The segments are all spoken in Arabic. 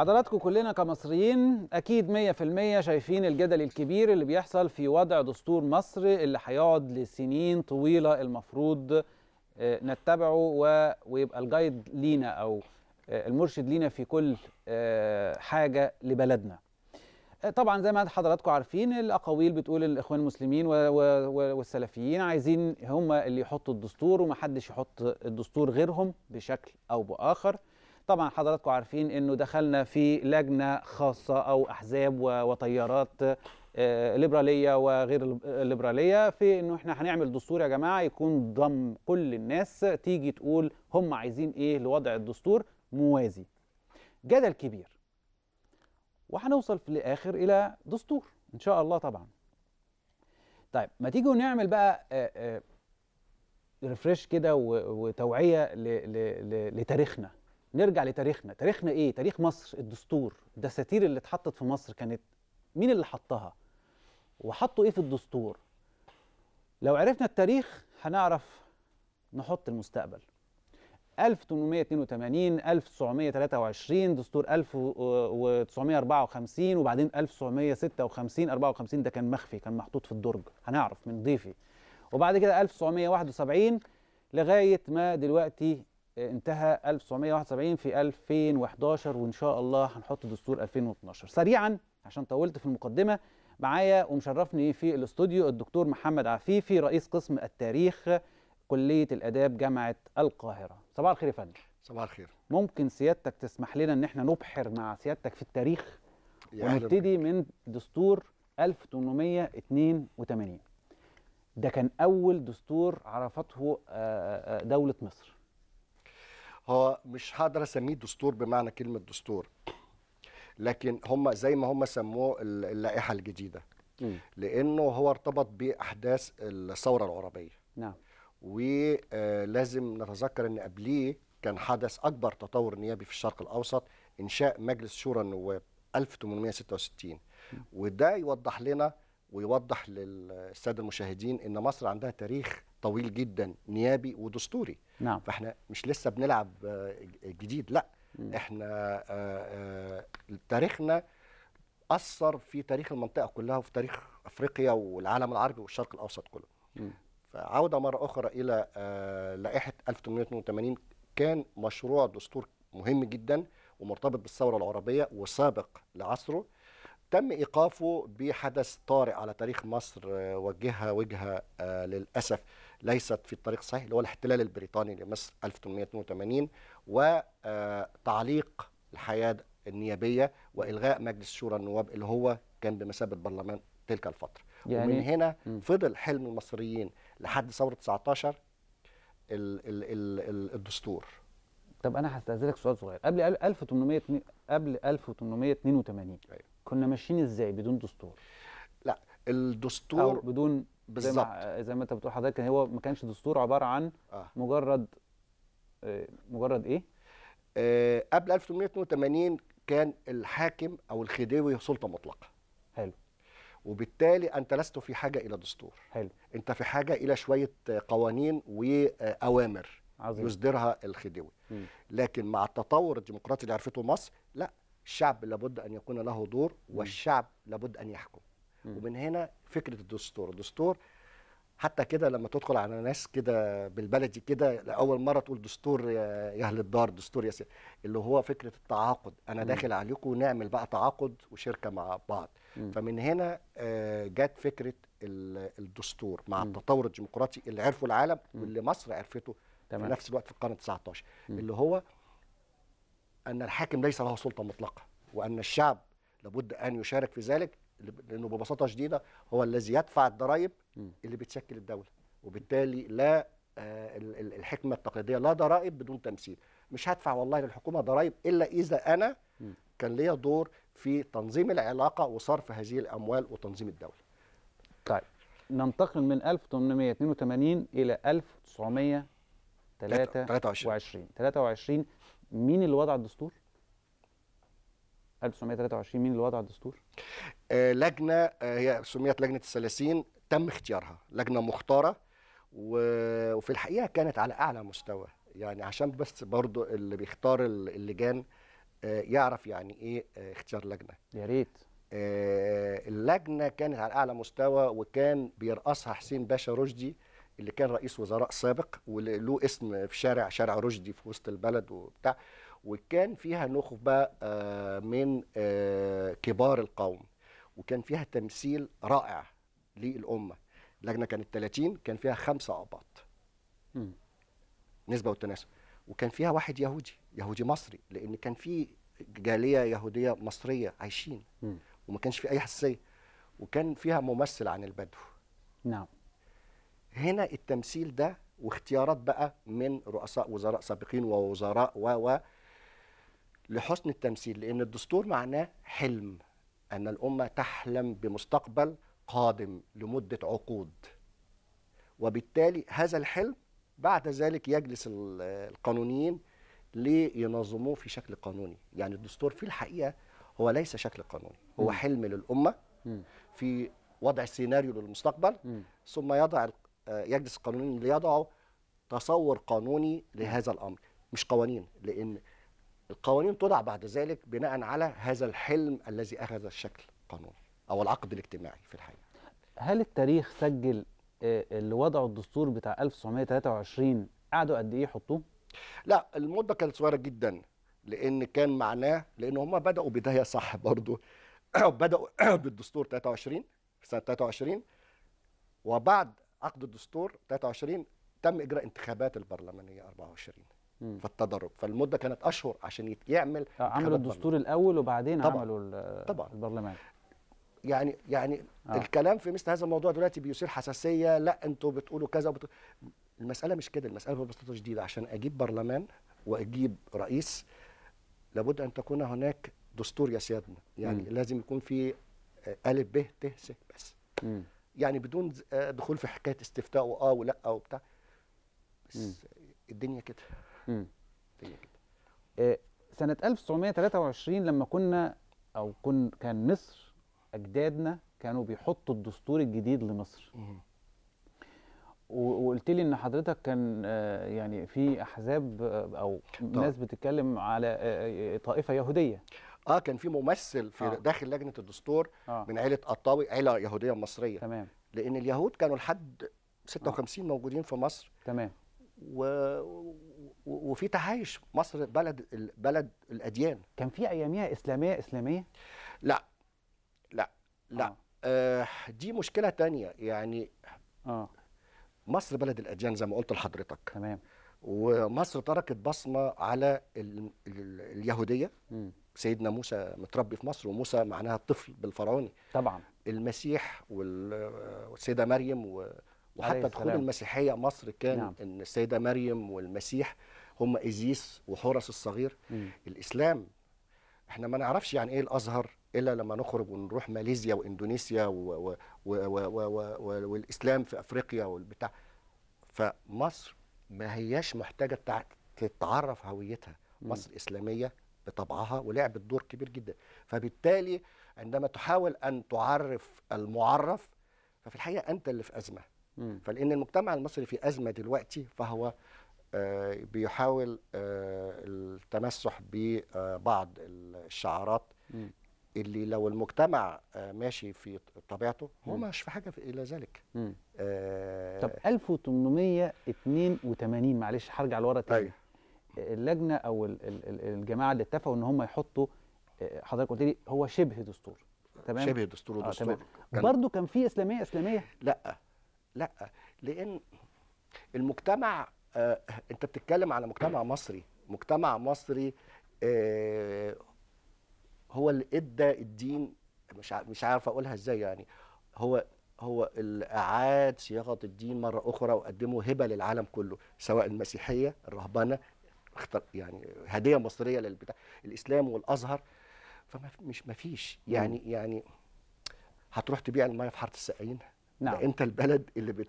حضراتكم كلنا كمصريين اكيد 100% شايفين الجدل الكبير اللي بيحصل في وضع دستور مصر اللي هيقعد لسنين طويله المفروض آه، نتبعه ويبقى الجايد لينا او آه، المرشد لينا في كل آه، حاجه لبلدنا. طبعا زي ما حضراتكم عارفين الاقاويل بتقول الاخوان المسلمين والسلفيين عايزين هم اللي يحطوا الدستور ومحدش يحط الدستور غيرهم بشكل او باخر. طبعا حضراتكم عارفين انه دخلنا في لجنه خاصه او احزاب وتيارات آه، ليبراليه وغير ليبراليه في انه احنا هنعمل دستور يا جماعه يكون ضم كل الناس تيجي تقول هم عايزين ايه لوضع الدستور موازي جدل كبير وهنوصل في الاخر الى دستور ان شاء الله طبعا طيب ما تيجوا نعمل بقى ريفريش آه، آه، كده وتوعيه لتاريخنا نرجع لتاريخنا تاريخنا ايه تاريخ مصر الدستور الدساتير اللي اتحطت في مصر كانت مين اللي حطها وحطوا ايه في الدستور لو عرفنا التاريخ هنعرف نحط المستقبل 1882 1923 دستور 1954 وبعدين 1956 54 ده كان مخفي كان محطوط في الدرج هنعرف من ضيفي وبعد كده 1971 لغايه ما دلوقتي انتهى 1971 في 2011 وان شاء الله هنحط دستور 2012 سريعا عشان طولت في المقدمه معايا ومشرفني في الاستوديو الدكتور محمد عفيفي رئيس قسم التاريخ كليه الاداب جامعه القاهره صباح الخير يا فندم صباح الخير ممكن سيادتك تسمح لنا ان احنا نبحر مع سيادتك في التاريخ ونبتدي من دستور 1882 ده كان اول دستور عرفته آه، آه، آه، دوله مصر هو مش هقدر اسميه دستور بمعنى كلمه دستور لكن هم زي ما هم سموه اللائحه الجديده م. لانه هو ارتبط باحداث الثوره العربيه نعم ولازم آه، نتذكر ان قبليه كان حدث اكبر تطور نيابي في الشرق الاوسط انشاء مجلس شورى النواب 1866 وده يوضح لنا ويوضح للساده المشاهدين ان مصر عندها تاريخ طويل جدا نيابي ودستوري نعم. فاحنا مش لسه بنلعب آه، جديد لا م. احنا آه، آه، تاريخنا اثر في تاريخ المنطقه كلها وفي تاريخ افريقيا والعالم العربي والشرق الاوسط كله م. فعوده مره اخرى الى لائحه 1882 كان مشروع دستور مهم جدا ومرتبط بالثوره العربيه وسابق لعصره تم ايقافه بحدث طارئ على تاريخ مصر وجهها آه، وجهه آه، للاسف ليست في الطريق الصحيح اللي هو الاحتلال البريطاني لمصر 1882 وتعليق آه، الحياه النيابيه والغاء مجلس شورى النواب اللي هو كان بمثابه برلمان تلك الفتره يعني ومن هنا فضل حلم المصريين لحد ثوره 19 الـ الـ الـ الدستور طب انا هستاذنك سؤال صغير قبل 1800 قبل 1882 ايوه كنا ماشيين ازاي بدون دستور لا الدستور أو بدون بالظبط زي, زي ما انت بتقول حضرتك هو ما كانش دستور عباره عن آه. مجرد آه مجرد ايه آه قبل 1882 كان الحاكم او الخديوي سلطه مطلقه حلو وبالتالي انت لست في حاجه الى دستور حلو انت في حاجه الى شويه قوانين واوامر عظيم. يصدرها الخديوي لكن مع التطور الديمقراطي اللي عرفته مصر الشعب لابد أن يكون له دور والشعب لابد أن يحكم ومن هنا فكرة الدستور الدستور حتى كده لما تدخل على ناس كده بالبلدي كده لاول مره تقول دستور يا اهل الدار دستور يا سي. اللي هو فكره التعاقد انا م. داخل عليكم ونعمل بقى تعاقد وشركه مع بعض م. فمن هنا آه، جت فكره الدستور مع م. التطور الديمقراطي اللي عرفه العالم واللي مصر عرفته تمام. في نفس الوقت في القرن 19 اللي هو أن الحاكم ليس له سلطة مطلقة وأن الشعب لابد أن يشارك في ذلك لأنه ببساطة شديدة هو الذي يدفع الضرائب اللي بتشكل الدولة وبالتالي لا آه، الحكمة التقليدية لا ضرائب بدون تمثيل مش هدفع والله للحكومة ضرائب إلا إذا أنا كان ليا دور في تنظيم العلاقة وصرف هذه الأموال وتنظيم الدولة طيب ننتقل من 1882 إلى 1923 23 23 مين اللي وضع الدستور 1923 مين اللي وضع الدستور آه، لجنه آه، هي سميت لجنه الثلاثين تم اختيارها لجنه مختاره وفي الحقيقه كانت على اعلى مستوى يعني عشان بس برضو اللي بيختار اللجان آه، يعرف يعني ايه اختيار لجنه يا ريت اللجنه كانت على اعلى مستوى وكان بيرأسها حسين باشا رشدي اللي كان رئيس وزراء سابق وله اسم في شارع شارع رشدي في وسط البلد وبتاع وكان فيها نخبه آه، من آه، كبار القوم وكان فيها تمثيل رائع للامه اللجنه كانت 30 كان فيها خمسه اباط نسبه وتناسب وكان فيها واحد يهودي يهودي مصري لان كان في جاليه يهوديه مصريه عايشين م. وما كانش في اي حساسيه وكان فيها ممثل عن البدو نعم هنا التمثيل ده واختيارات بقى من رؤساء وزراء سابقين ووزراء و و لحسن التمثيل لان الدستور معناه حلم ان الامه تحلم بمستقبل قادم لمده عقود وبالتالي هذا الحلم بعد ذلك يجلس القانونيين لينظموه في شكل قانوني يعني الدستور في الحقيقه هو ليس شكل قانوني هو م. حلم للامه م. في وضع سيناريو للمستقبل م. ثم يضع يجلس القانونيين ليضعوا تصور قانوني لهذا الامر مش قوانين لان القوانين تضع بعد ذلك بناء على هذا الحلم الذي اخذ الشكل قانون او العقد الاجتماعي في الحقيقه هل التاريخ سجل آه، اللي وضعوا الدستور بتاع 1923 قعدوا قد ايه يحطوه لا المده كانت صغيره جدا لان كان معناه لان هم بداوا بدايه صح برضو بداوا بالدستور 23 في سنه 23 وبعد عقد الدستور 23 تم اجراء انتخابات البرلمانيه 24 مم. فالتضارب فالمده كانت اشهر عشان يعمل آه، عملوا الدستور الاول وبعدين طبعًا. عملوا طبعا البرلمان يعني يعني آه. الكلام في مثل هذا الموضوع دلوقتي بيثير حساسيه لا انتوا بتقولوا كذا وبت... المساله مش كده المساله ببساطه شديده عشان اجيب برلمان واجيب رئيس لابد ان تكون هناك دستور يا سيادنا يعني م. لازم يكون في آه، الف ب ت س بس م. يعني بدون آه، دخول في حكايه استفتاء واه ولا وبتاع بس م. الدنيا كده الدنيا كده آه، سنه 1923 لما كنا او كن كان مصر اجدادنا كانوا بيحطوا الدستور الجديد لمصر وقلت لي ان حضرتك كان آه، يعني في احزاب او ناس بتتكلم على طائفه يهوديه اه كان في ممثل في آه. داخل لجنه الدستور آه. من عيله قطاوي عيله يهوديه مصريه تمام لان اليهود كانوا لحد 56 آه. موجودين في مصر تمام و... و... وفي تعايش مصر بلد بلد الاديان كان في اياميها اسلاميه اسلاميه لا لا لا آه. آه دي مشكله تانية يعني آه. مصر بلد الاديان زي ما قلت لحضرتك تمام ومصر تركت بصمه على ال... ال... اليهوديه م. سيدنا موسى متربي في مصر وموسى معناها الطفل بالفرعوني طبعا المسيح والسيده مريم وحتى دخول المسيحيه مصر كان نعم. ان السيده مريم والمسيح هم ايزيس وحورس الصغير م. الاسلام احنا ما نعرفش يعني ايه الازهر الا لما نخرج ونروح ماليزيا واندونيسيا و و و و و و والاسلام في افريقيا والبتاع فمصر ما هياش محتاجه تتعرف هويتها مصر م. اسلاميه بطبعها ولعبت دور كبير جدا فبالتالي عندما تحاول ان تعرف المعرف ففي الحقيقه انت اللي في ازمه فلان المجتمع المصري في ازمه دلوقتي فهو آه، بيحاول آه، التمسح ببعض الشعارات اللي لو المجتمع آه، ماشي في طبيعته هو مش في حاجه الى ذلك. طب 1882 معلش هرجع لورا تاني أيوه. اللجنه او الجماعه اللي اتفقوا ان هم يحطوا آه، حضرتك قلت لي هو شبه دستور تمام شبه دستور آه، ودستور آه تمام. برضه كان في اسلاميه اسلاميه لا لا لان المجتمع آه انت بتتكلم على مجتمع مصري مجتمع مصري آه هو اللي ادى الدين مش مش عارف اقولها ازاي يعني هو هو اللي اعاد صياغه الدين مره اخرى وقدمه هبه للعالم كله سواء المسيحيه الرهبنه يعني هديه مصريه للبتاع الاسلام والازهر فمش مفيش يعني مم. يعني هتروح تبيع الميه في حاره السقايين نعم انت البلد اللي بت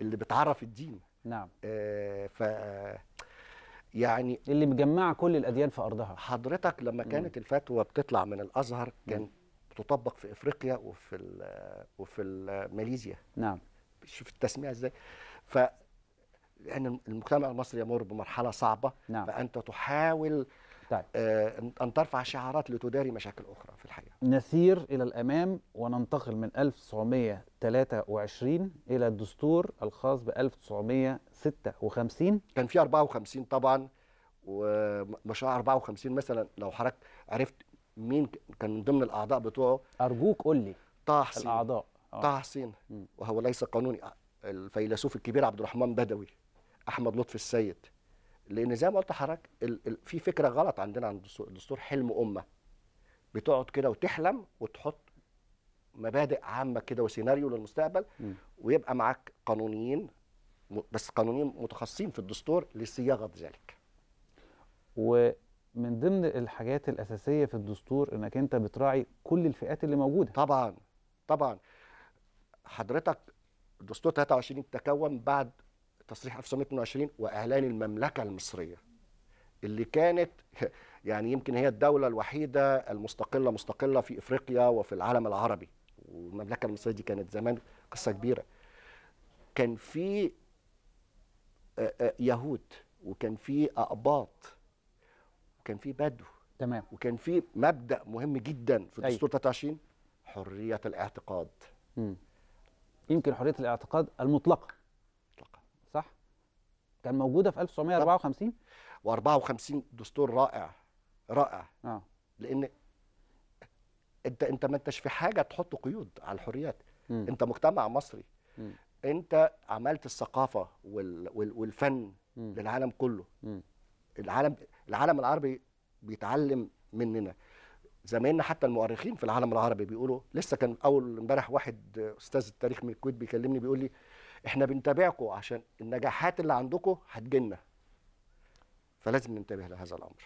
اللي بتعرف الدين نعم آه ف يعني اللي مجمع كل الاديان في ارضها حضرتك لما كانت مم. الفتوى بتطلع من الازهر كان بتطبق في افريقيا وفي وفي ماليزيا نعم شوف التسميه ازاي ف لان المجتمع المصري يمر بمرحله صعبه نعم. فانت تحاول طيب. آه، ان ترفع شعارات لتداري مشاكل اخرى في الحقيقه نسير الى الامام وننتقل من 1923 الى الدستور الخاص ب 1956 كان في 54 طبعا ومشروع 54 مثلا لو حضرتك عرفت مين كان من ضمن الاعضاء بتوعه ارجوك قول لي الاعضاء طه آه. حسين وهو ليس قانوني الفيلسوف الكبير عبد الرحمن بدوي احمد لطفي السيد لان زي ما قلت لحضرتك في فكره غلط عندنا عند الدستور حلم امه بتقعد كده وتحلم وتحط مبادئ عامه كده وسيناريو للمستقبل م. ويبقى معاك قانونيين بس قانونيين متخصصين في الدستور لصياغه ذلك ومن ضمن الحاجات الاساسيه في الدستور انك انت بتراعي كل الفئات اللي موجوده طبعا طبعا حضرتك دستور 23 تكون بعد تصريح 1922 واعلان المملكه المصريه اللي كانت يعني يمكن هي الدوله الوحيده المستقله مستقله في افريقيا وفي العالم العربي والمملكه المصريه دي كانت زمان قصه كبيره كان في آه، آه، يهود وكان في اقباط وكان في بدو تمام وكان في مبدا مهم جدا في طيب. دستور 23 حريه الاعتقاد امم يمكن حريه الاعتقاد المطلقه كان موجوده في 1954 و54 دستور رائع رائع اه لان انت انت ما انتش في حاجه تحط قيود على الحريات م. انت مجتمع مصري م. انت عملت الثقافه وال... والفن م. للعالم كله م. العالم العالم العربي بيتعلم مننا زماننا حتى المؤرخين في العالم العربي بيقولوا لسه كان اول امبارح واحد استاذ التاريخ من الكويت بيكلمني بيقول لي احنا بنتابعكم عشان النجاحات اللي عندكم هتجيلنا فلازم ننتبه لهذا الامر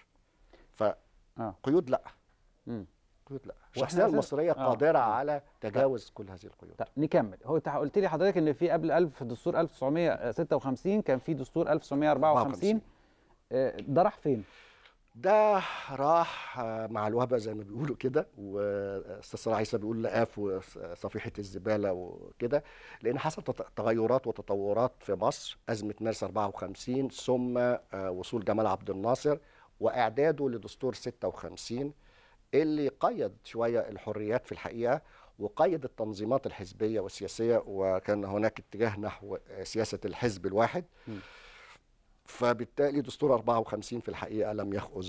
فقيود لا آه. قيود لا الشخصيه المصريه آه. قادره آه. على تجاوز كل هذه القيود طيب نكمل هو انت قلت لي حضرتك ان في قبل 1000 دستور 1956 كان في دستور 1954 ده راح فين ده راح مع الوهبه زي ما بيقولوا كده واستاذ عيسى بيقول لقاف وصفيحه الزباله وكده لان حصل تغيرات وتطورات في مصر ازمه مارس 54 ثم آه، وصول جمال عبد الناصر واعداده لدستور 56 اللي قيد شويه الحريات في الحقيقه وقيد التنظيمات الحزبيه والسياسيه وكان هناك اتجاه نحو سياسه الحزب الواحد م. فبالتالي دستور 54 في الحقيقه لم يأخذ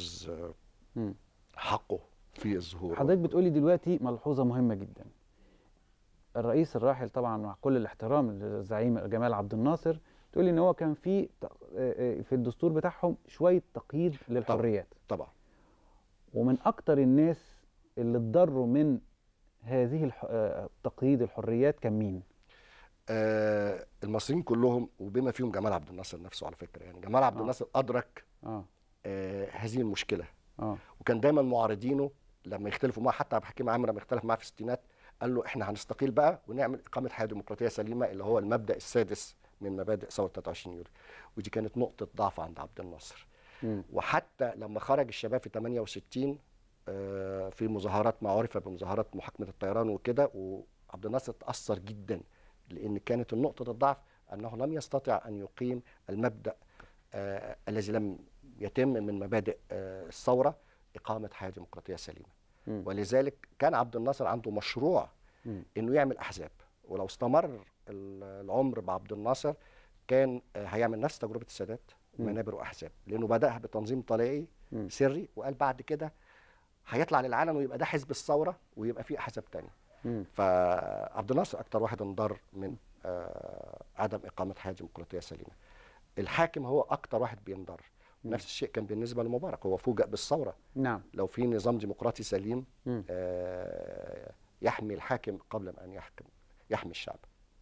آه، حقه في الظهور حضرتك بتقولي دلوقتي ملحوظه مهمه جدا الرئيس الراحل طبعا مع كل الاحترام للزعيم جمال عبد الناصر تقولي ان هو كان في آه، آه، في الدستور بتاعهم شويه تقييد للحريات طبعا ومن اكتر الناس اللي اتضروا من هذه تقييد الحريات كان مين آه المصريين كلهم وبما فيهم جمال عبد الناصر نفسه على فكره يعني جمال عبد آه. الناصر ادرك آه. آه هذه المشكله آه. وكان دايما معارضينه لما يختلفوا معاه حتى عبد الحكيم عامر لما اختلف معاه في الستينات قال له احنا هنستقيل بقى ونعمل اقامه حياه ديمقراطيه سليمه اللي هو المبدا السادس من مبادئ ثوره 23 يوليو ودي كانت نقطه ضعف عند عبد الناصر م. وحتى لما خرج الشباب في 68 آه، في مظاهرات معروفه بمظاهرات محاكمه الطيران وكده وعبد الناصر تاثر جدا لأن كانت النقطة الضعف أنه لم يستطع أن يقيم المبدأ آه الذي لم يتم من مبادئ آه الثورة إقامة حياة ديمقراطية سليمة م. ولذلك كان عبد الناصر عنده مشروع م. أنه يعمل أحزاب ولو استمر العمر بعبد الناصر كان آه هيعمل نفس تجربة السادات منابر وأحزاب لأنه بدأها بتنظيم طلائعي سري وقال بعد كده هيطلع للعلن ويبقى ده حزب الثورة ويبقى فيه أحزاب ثانيه فعبد الناصر اكثر واحد انضر من آه، عدم اقامه حياه ديمقراطيه سليمه الحاكم هو اكثر واحد بينضر نفس الشيء كان بالنسبه لمبارك هو فوجئ بالثوره نعم لو في نظام ديمقراطي سليم آه، يحمي الحاكم قبل ان يحكم يحمي الشعب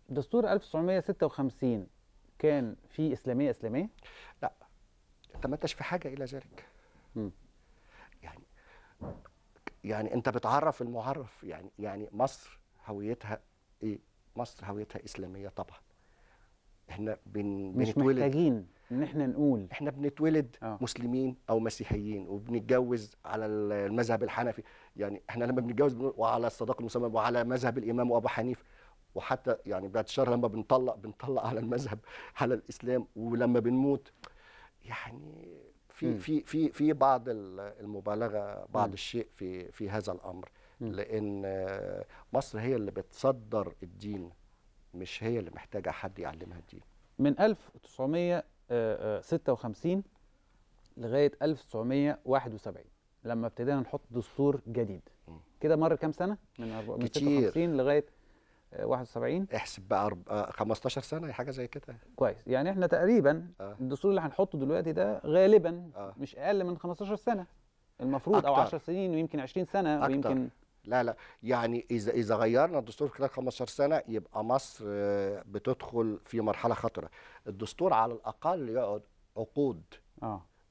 دستور 1956 كان في اسلاميه اسلاميه لا انت ما انتش في حاجه الى ذلك يعني يعني انت بتعرف المعرف يعني يعني مصر هويتها ايه مصر هويتها اسلاميه طبعا احنا بن مش بنتولد محتاجين ان احنا نقول احنا بنتولد أوه. مسلمين او مسيحيين وبنتجوز على المذهب الحنفي يعني احنا لما بنتجوز بنقول وعلى الصداق المسمى وعلى مذهب الامام ابو حنيفه وحتى يعني بعد الشر لما بنطلق بنطلق على المذهب على الاسلام ولما بنموت يعني في في في في بعض المبالغه بعض الشيء في في هذا الامر لان مصر هي اللي بتصدر الدين مش هي اللي محتاجه حد يعلمها الدين من 1956 آه، آه، لغايه 1971 لما ابتدينا نحط دستور جديد كده مر كام سنه من 56 لغايه 71 احسب بقى 15 آه، سنه حاجه زي كده كويس يعني احنا تقريبا آه. الدستور اللي هنحطه دلوقتي ده غالبا آه. مش اقل من 15 سنه المفروض أكتر. او 10 سنين ويمكن 20 سنه أكتر. ويمكن لا لا يعني اذا اذا غيرنا الدستور في خلال 15 سنه يبقى مصر آه، بتدخل في مرحله خطره الدستور على الاقل يقعد عقود اه,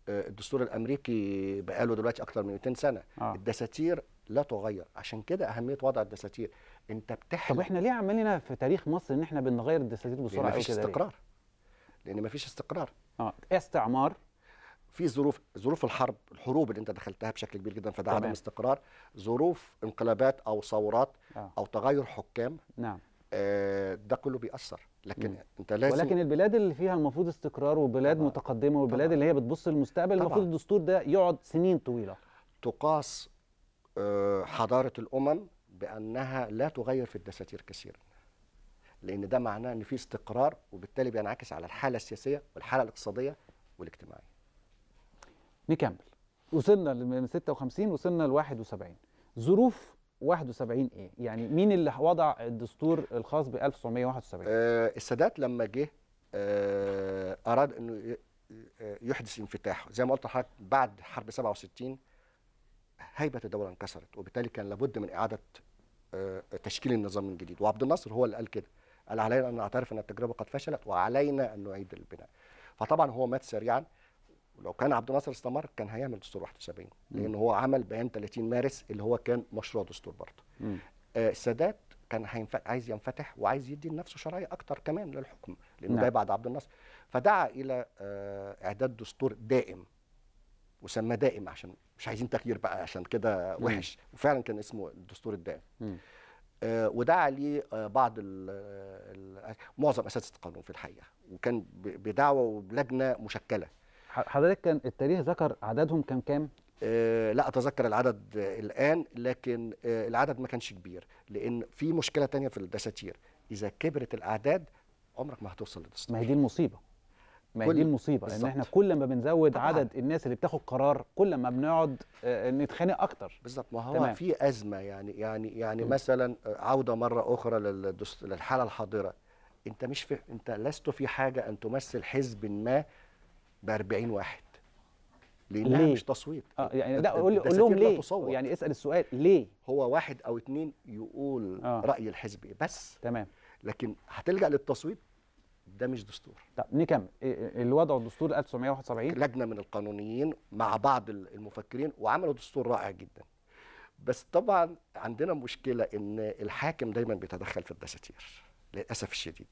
آه، الدستور الامريكي بقاله دلوقتي اكتر من 200 سنه آه. الدساتير لا تغير عشان كده اهميه وضع الدساتير انت بتحلم طب احنا ليه عمالين في تاريخ مصر ان احنا بنغير الدساتير بسرعه قوي كده استقرار لان مفيش استقرار اه استعمار في ظروف ظروف الحرب الحروب اللي انت دخلتها بشكل كبير جدا فده عدم استقرار ظروف انقلابات او ثورات آه. او تغير حكام نعم آه ده كله بيأثر لكن مم. انت لازم ولكن البلاد اللي فيها المفروض استقرار وبلاد طبعا. متقدمه والبلاد طبعا. اللي هي بتبص للمستقبل المفروض الدستور ده يقعد سنين طويله تقاس آه حضاره الامم بانها لا تغير في الدساتير كثيرا لان ده معناه ان في استقرار وبالتالي بينعكس على الحاله السياسيه والحاله الاقتصاديه والاجتماعيه نكمل وصلنا من 56 وصلنا ل 71 ظروف 71 ايه يعني مين اللي وضع الدستور الخاص ب 1971 آه السادات لما جه آه اراد انه آه، يحدث انفتاح زي ما قلت لحضرتك بعد حرب 67 هيبه الدوله انكسرت وبالتالي كان لابد من اعاده تشكيل النظام من جديد وعبد الناصر هو اللي قال كده قال علينا ان نعترف ان التجربه قد فشلت وعلينا ان نعيد البناء فطبعا هو مات سريعا ولو كان عبد الناصر استمر كان هيعمل دستور 71 لان هو عمل بيان 30 مارس اللي هو كان مشروع دستور برضه آه، السادات كان هينف... عايز ينفتح وعايز يدي لنفسه شرعيه اكتر كمان للحكم لانه نعم. بعد عبد الناصر فدعا الى آه، اعداد دستور دائم وسماه دائم عشان مش عايزين تغيير بقى عشان كده وحش وفعلا كان اسمه الدستور الدائم آه ودعا لي آه بعض الـ الـ معظم اساتذه القانون في الحقيقه وكان بدعوه وبلجنه مشكله حضرتك كان التاريخ ذكر عددهم كان كام؟ آه لا اتذكر العدد الان لكن آه، العدد ما كانش كبير لان في مشكله تانية في الدساتير اذا كبرت الاعداد عمرك ما هتوصل للدستور ما هي دي المصيبه ما هي دي المصيبه بالزبط. لان احنا كل ما بنزود طبعاً. عدد الناس اللي بتاخد قرار كل ما بنقعد آه، نتخانق اكتر بالظبط ما هو تمام. في ازمه يعني يعني يعني م. مثلا عوده مره اخرى للحاله الحاضره انت مش في انت لست في حاجه ان تمثل حزب ما ب 40 واحد لانها ليه؟ مش تصويت آه يعني لا قول لهم ليه تصوت. يعني اسال السؤال ليه هو واحد او اتنين يقول آه. راي الحزب إيه، بس تمام لكن هتلجا للتصويت ده مش دستور طب نكمل إيه، إيه، الوضع الدستور 1971 لجنه من القانونيين مع بعض المفكرين وعملوا دستور رائع جدا بس طبعا عندنا مشكله ان الحاكم دايما بيتدخل في الدساتير للاسف الشديد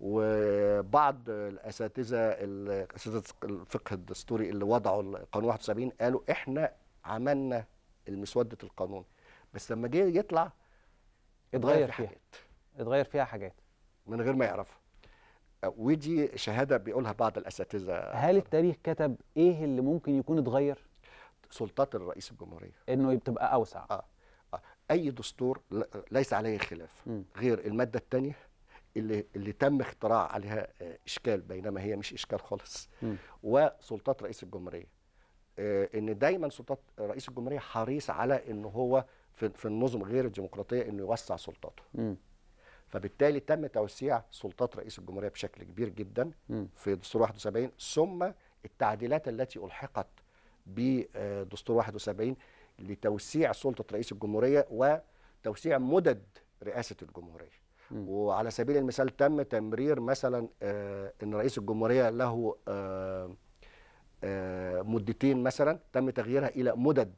وبعض الاساتذه اساتذه الفقه الدستوري اللي وضعوا القانون 71 قالوا احنا عملنا المسوده القانون بس لما جه يطلع اتغير فيها حاجات. اتغير فيها حاجات من غير ما يعرفها ودي شهاده بيقولها بعض الاساتذه هل التاريخ كتب ايه اللي ممكن يكون اتغير سلطات الرئيس الجمهوريه انه بتبقى اوسع اه, آه. اي دستور ليس عليه خلاف م. غير الماده الثانيه اللي اللي تم اختراع عليها آه، اشكال بينما هي مش اشكال خالص م. وسلطات رئيس الجمهوريه آه ان دايما سلطات رئيس الجمهوريه حريص على ان هو في, في النظم غير الديمقراطيه انه يوسع سلطاته م. فبالتالي تم توسيع سلطات رئيس الجمهوريه بشكل كبير جدا م. في دستور 71 ثم التعديلات التي الحقت بدستور 71 لتوسيع سلطه رئيس الجمهوريه وتوسيع مدد رئاسه الجمهوريه وعلى سبيل المثال تم تمرير مثلا آه، ان رئيس الجمهوريه له آه، آه، مدتين مثلا تم تغييرها الى مدد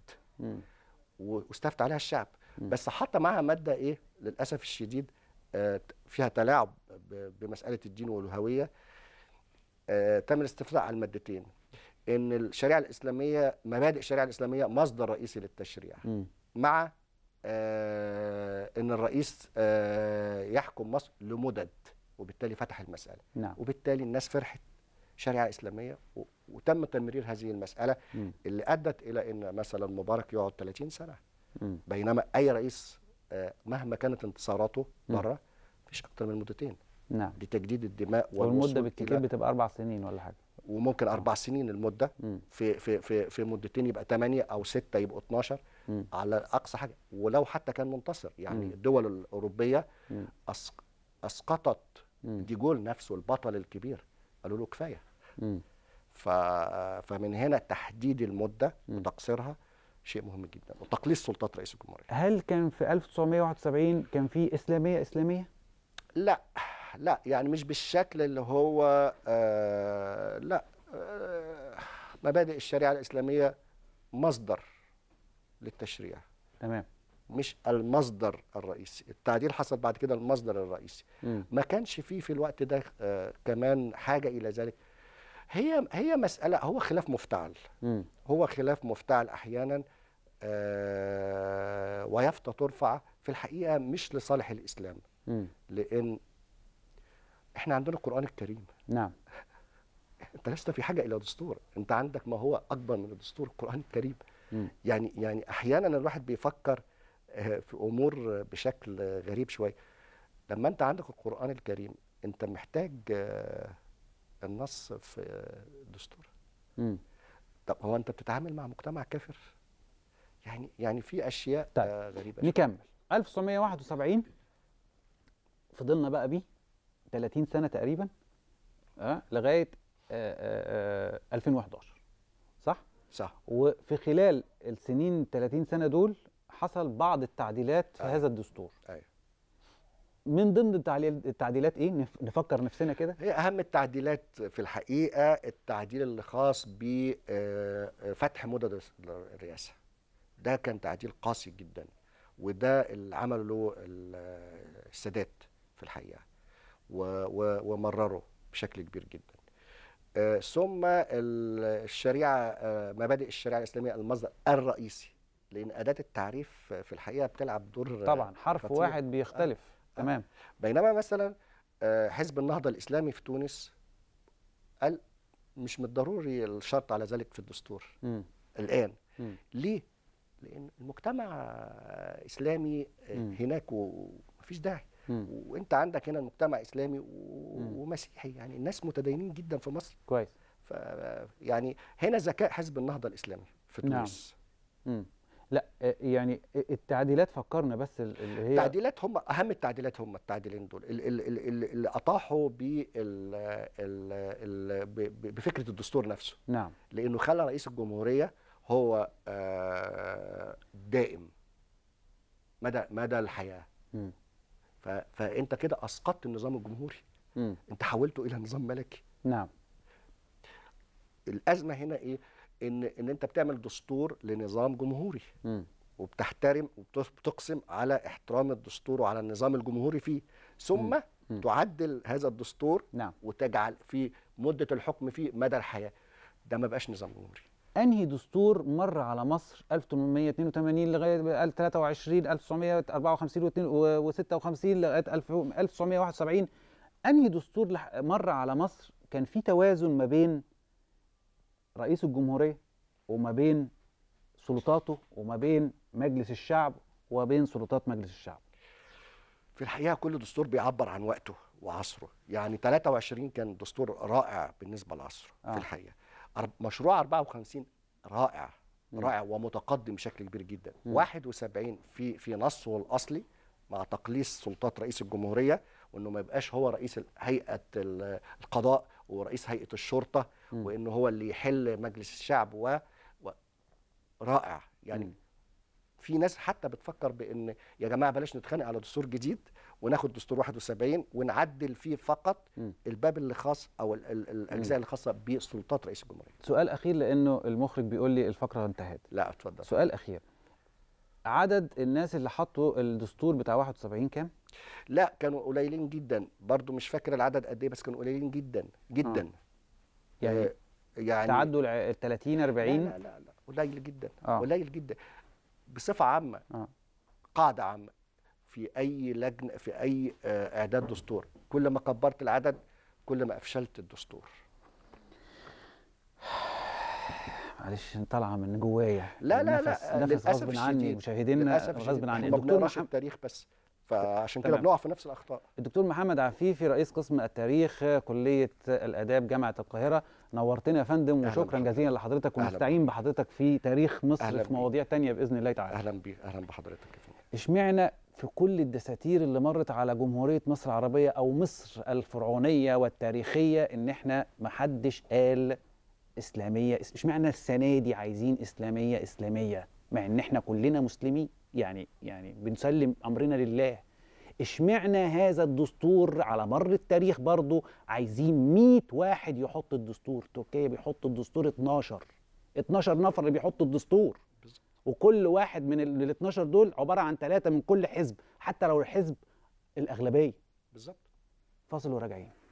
واستفتى عليها الشعب بس حط معها ماده ايه للاسف الشديد آه، فيها تلاعب بمساله الدين والهويه آه، تم الاستفتاء على المادتين ان الشريعه الاسلاميه مبادئ الشريعه الاسلاميه مصدر رئيسي للتشريع م. مع آه، ان الرئيس يحكم مصر لمدد وبالتالي فتح المساله نعم. وبالتالي الناس فرحت شريعه اسلاميه وتم تمرير هذه المساله م. اللي ادت الى ان مثلا مبارك يقعد 30 سنه م. بينما اي رئيس آه، مهما كانت انتصاراته بره مفيش اكتر من مدتين نعم لتجديد الدماء والمده بالكتير بتبقى اربع سنين ولا حاجه وممكن اربع آه. سنين المده في في في في مدتين يبقى 8 او 6 يبقوا 12 م. على اقصى حاجه ولو حتى كان منتصر يعني م. الدول الاوروبيه أسق... اسقطت ديجول نفسه البطل الكبير قالوا له كفايه ف... فمن هنا تحديد المده وتقصيرها شيء مهم جدا وتقليص سلطات رئيس الجمهوريه هل كان في 1971 كان في اسلاميه اسلاميه لا لا يعني مش بالشكل اللي هو آه لا آه مبادئ الشريعه الاسلاميه مصدر للتشريع تمام مش المصدر الرئيسي التعديل حصل بعد كده المصدر الرئيسي م. ما كانش فيه في الوقت ده آه كمان حاجه الى ذلك هي هي مساله هو خلاف مفتعل م. هو خلاف مفتعل احيانا آه ويفتى ترفع في الحقيقه مش لصالح الاسلام م. لان احنا عندنا القران الكريم نعم انت لست في حاجه الى دستور انت عندك ما هو اكبر من الدستور القران الكريم م. يعني يعني احيانا الواحد بيفكر آه، في امور بشكل غريب شويه لما انت عندك القران الكريم انت محتاج آه النص في الدستور مم. طب هو انت بتتعامل مع مجتمع كافر يعني يعني في اشياء طيب. آه، غريبه نكمل 1971 فضلنا بقى بيه 30 سنه تقريبا آه لغايه آه آه 2011 آه، صح صح وفي خلال السنين 30 سنه دول حصل بعض التعديلات في أيه. هذا الدستور ايوه من ضمن التعديلات ايه نفكر نفسنا كده هي اهم التعديلات في الحقيقه التعديل اللي خاص بفتح آه، آه، مدد الرئاسه ده كان تعديل قاسي جدا وده اللي عمله آه، السادات في الحقيقه ومرره بشكل كبير جدا ثم الشريعه مبادئ الشريعه الاسلاميه المصدر الرئيسي لان اداه التعريف في الحقيقه بتلعب دور طبعا حرف خطير. واحد بيختلف تمام بينما مثلا آه، حزب النهضه الاسلامي في تونس قال مش من الضروري الشرط على ذلك في الدستور م. الان م. ليه لان المجتمع اسلامي آه، م. هناك ومفيش داعي وانت عندك هنا المجتمع اسلامي ومسيحي يعني الناس متدينين جدا في مصر كويس ف يعني هنا ذكاء حزب النهضه الاسلامي في نعم. تونس نعم. لا آه، يعني آه، التعديلات فكرنا بس اللي هي التعديلات هم اهم التعديلات هم التعديلين دول اللي اطاحوا بفكره الدستور نفسه نعم لانه خلى رئيس الجمهوريه هو آه، دائم مدى مدى الحياه م. فانت كده اسقطت النظام الجمهوري م. انت حولته الى نظام ملكي نعم الازمه هنا ايه ان ان انت بتعمل دستور لنظام جمهوري م. وبتحترم وبتقسم على احترام الدستور وعلى النظام الجمهوري فيه ثم م. تعدل هذا الدستور نعم. وتجعل في مده الحكم فيه مدى الحياه ده ما بقاش نظام جمهوري انهي دستور مر على مصر 1882 لغايه 23 1954 و56 لغايه 1971 انهي دستور مر على مصر كان في توازن ما بين رئيس الجمهورية وما بين سلطاته وما بين مجلس الشعب وما بين سلطات مجلس الشعب في الحقيقة كل دستور بيعبر عن وقته وعصره يعني 23 كان دستور رائع بالنسبة لعصره آه. في الحقيقة مشروع 54 رائع م. رائع ومتقدم بشكل كبير جدا م. 71 في في نصه الاصلي مع تقليص سلطات رئيس الجمهوريه وانه ما يبقاش هو رئيس هيئه القضاء ورئيس هيئه الشرطه وان هو اللي يحل مجلس الشعب و, و... رائع يعني في ناس حتى بتفكر بان يا جماعه بلاش نتخانق على دستور جديد وناخد دستور 71 ونعدل فيه فقط الباب اللي خاص او ال ال الاجزاء اللي خاصه بسلطات رئيس الجمهوريه. سؤال اخير لانه المخرج بيقول لي الفقره انتهت. لا اتفضل. سؤال اخير عدد الناس اللي حطوا الدستور بتاع 71 كام؟ لا كانوا قليلين جدا برضو مش فاكر العدد قد ايه بس كانوا قليلين جدا جدا آه. يعني آه يعني تعدوا ال 30 40 لا لا لا, قليل جدا آه. قليل جدا بصفه عامه آه. قاعده عامه في اي لجنه في اي آه اعداد دستور كل ما كبرت العدد كل ما افشلت الدستور معلش طالعه من جوايا لا لا لا للاسف غصب عني مشاهدينا غصب عني الدكتور محمد التاريخ بس فعشان كده بنقع في نفس الاخطاء الدكتور محمد عفيفي رئيس قسم التاريخ كليه الاداب جامعه القاهره نورتنا يا فندم وشكرا جزيلا لحضرتك ونستعين بحضرتك في تاريخ مصر في مواضيع تانية باذن الله تعالى اهلا بي اهلا بحضرتك اشمعنى في كل الدساتير اللي مرت على جمهوريه مصر العربيه او مصر الفرعونيه والتاريخيه ان احنا ما حدش قال اسلاميه اشمعنى السنه دي عايزين اسلاميه اسلاميه مع ان احنا كلنا مسلمين يعني يعني بنسلم امرنا لله اشمعنى هذا الدستور على مر التاريخ برضه عايزين 100 واحد يحط الدستور تركيا بيحط الدستور 12 12 نفر اللي بيحطوا الدستور وكل واحد من ال 12 دول عباره عن ثلاثه من كل حزب حتى لو الحزب الاغلبيه بالظبط فاصل وراجعين